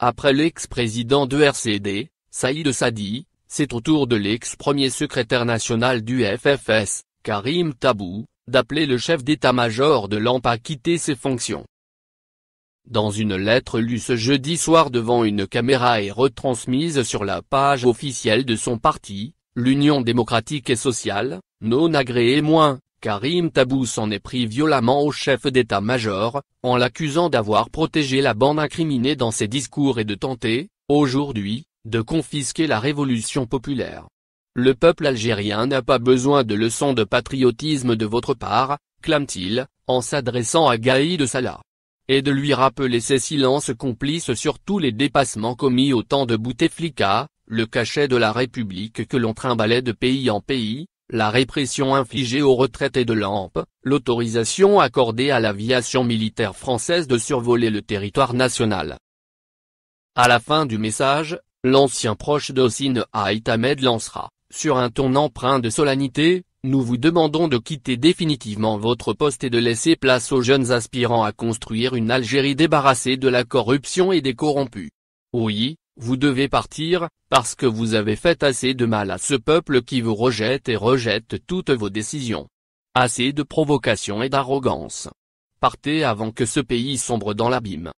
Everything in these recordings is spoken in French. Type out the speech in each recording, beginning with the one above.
Après l'ex-président de RCD, Saïd Sadi, c'est au tour de l'ex-premier secrétaire national du FFS, Karim Tabou, d'appeler le chef d'état-major de l'AMP à quitter ses fonctions. Dans une lettre lue ce jeudi soir devant une caméra et retransmise sur la page officielle de son parti, l'Union démocratique et sociale, non agréé moins, Karim Tabou s'en est pris violemment au chef d'état-major, en l'accusant d'avoir protégé la bande incriminée dans ses discours et de tenter, aujourd'hui, de confisquer la révolution populaire. Le peuple algérien n'a pas besoin de leçons de patriotisme de votre part, clame-t-il, en s'adressant à Gaïd Salah. Et de lui rappeler ses silences complices sur tous les dépassements commis au temps de Bouteflika, le cachet de la République que l'on trimbalait de pays en pays, la répression infligée aux retraités de Lampe, l'autorisation accordée à l'aviation militaire française de survoler le territoire national. À la fin du message, l'ancien proche d'Ossine Haït Ahmed lancera, sur un ton empreint de solennité, nous vous demandons de quitter définitivement votre poste et de laisser place aux jeunes aspirants à construire une Algérie débarrassée de la corruption et des corrompus. Oui, vous devez partir, parce que vous avez fait assez de mal à ce peuple qui vous rejette et rejette toutes vos décisions. Assez de provocation et d'arrogance. Partez avant que ce pays sombre dans l'abîme.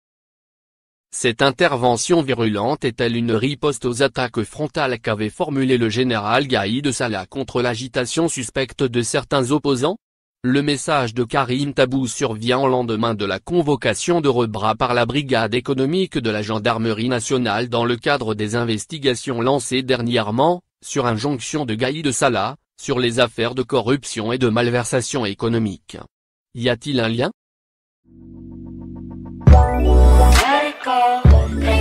Cette intervention virulente est-elle une riposte aux attaques frontales qu'avait formulées le général Gaïd Salah contre l'agitation suspecte de certains opposants le message de Karim Tabou survient au lendemain de la convocation de Rebras par la brigade économique de la gendarmerie nationale dans le cadre des investigations lancées dernièrement, sur injonction de Gaïd de Salah, sur les affaires de corruption et de malversation économique. Y a-t-il un lien